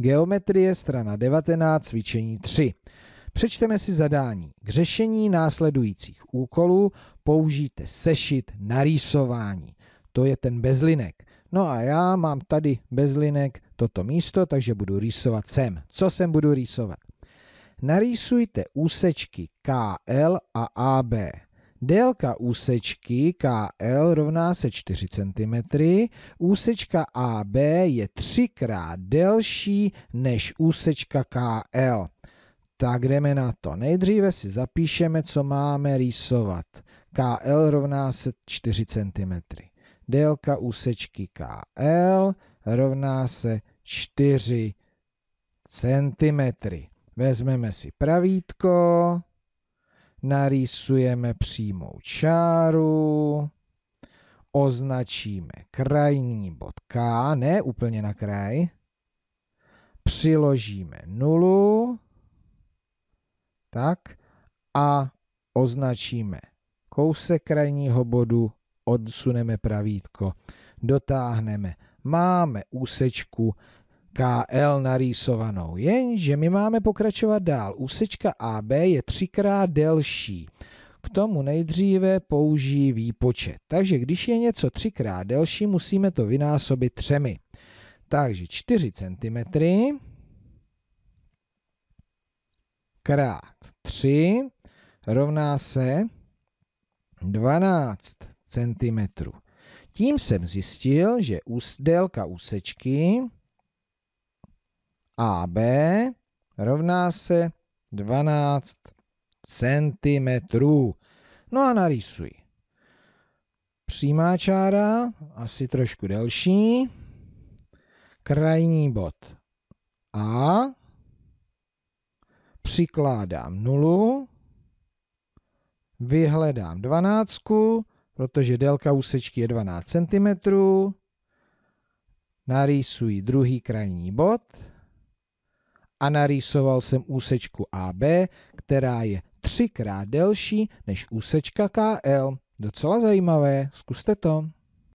Geometrie strana 19 cvičení 3. Přečteme si zadání. K řešení následujících úkolů použijte sešit narýsování. To je ten bezlinek. No a já mám tady bezlinek toto místo, takže budu rýsovat sem. Co sem budu rýsovat? Narýsujte úsečky KL a AB. Délka úsečky KL rovná se 4 cm, úsečka AB je třikrát delší než úsečka KL. Tak jdeme na to. Nejdříve si zapíšeme, co máme rýsovat. KL rovná se 4 cm. Délka úsečky KL rovná se 4 cm. Vezmeme si pravítko, narýsujeme přímou čáru, označíme krajní bod K, ne úplně na kraj, přiložíme nulu, tak, a označíme kousek krajního bodu, odsuneme pravítko, dotáhneme, máme úsečku KL narýsovanou. Jenže my máme pokračovat dál. Úsečka AB je třikrát delší. K tomu nejdříve použijí výpočet. Takže když je něco třikrát delší, musíme to vynásobit třemi. Takže 4 cm krát 3 rovná se 12 cm. Tím jsem zjistil, že délka úsečky AB rovná se 12 centimetrů. No a narýsuj. Přímá čára, asi trošku delší, krajní bod A, přikládám nulu, vyhledám 12, protože délka úsečky je 12 cm, narýsuji druhý krajní bod, a narýsoval jsem úsečku AB, která je třikrát delší než úsečka KL. Docela zajímavé, zkuste to.